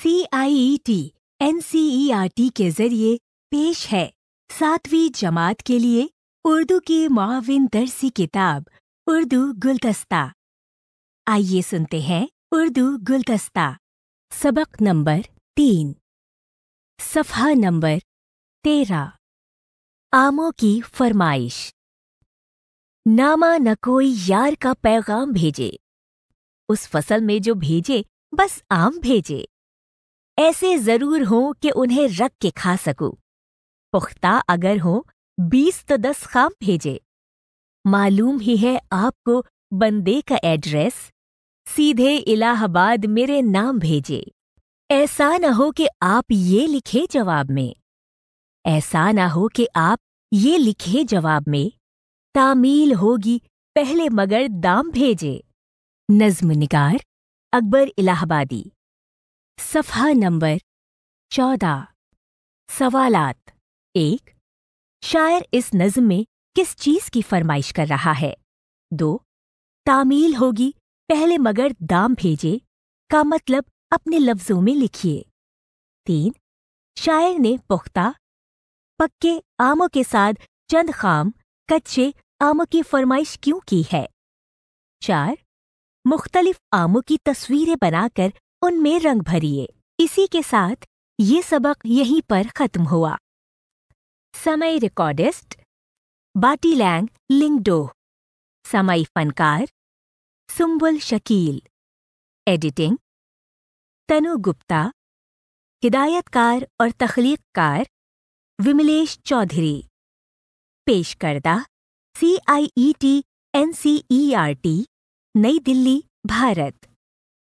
C I E T N C E R T के जरिए पेश है सातवीं जमात के लिए उर्दू की माविन दरसी किताब उर्दू गुलदस्ता आइए सुनते हैं उर्दू गुलदस्ता सबक नंबर तीन सफा नंबर तेरह आमों की फरमाइश नामा न कोई यार का पैगाम भेजे उस फसल में जो भेजे बस आम भेजे ऐसे जरूर हों कि उन्हें रख के खा सकूं। पुख्ता अगर हो बीस तो दस खाम भेजे मालूम ही है आपको बंदे का एड्रेस सीधे इलाहाबाद मेरे नाम भेजे ऐसा न हो कि आप ये लिखे जवाब में ऐसा ना हो कि आप ये लिखे जवाब में तामील होगी पहले मगर दाम भेजे नज्म निगार अकबर इलाहाबादी सफा नंबर चौदह सवालात एक शायर इस नज्म में किस चीज की फरमाइश कर रहा है दो तामील होगी पहले मगर दाम भेजे का मतलब अपने लफ्जों में लिखिए तीन शायर ने पुख्ता पक्के आमों के साथ चंद खाम कच्चे आमों की फरमाइश क्यों की है चार मुख्तलिफ आमों की तस्वीरें बनाकर उनमें रंग भरिए इसी के साथ ये सबक यहीं पर खत्म हुआ समय रिकॉर्डिस्ट बाटी लैंग लिंगडो समय फनकार सुम्बुल शकील एडिटिंग तनु गुप्ता हिदायतकार और तख्लीकार विमलेश चौधरी पेश करदा C I E T N C E R T नई दिल्ली भारत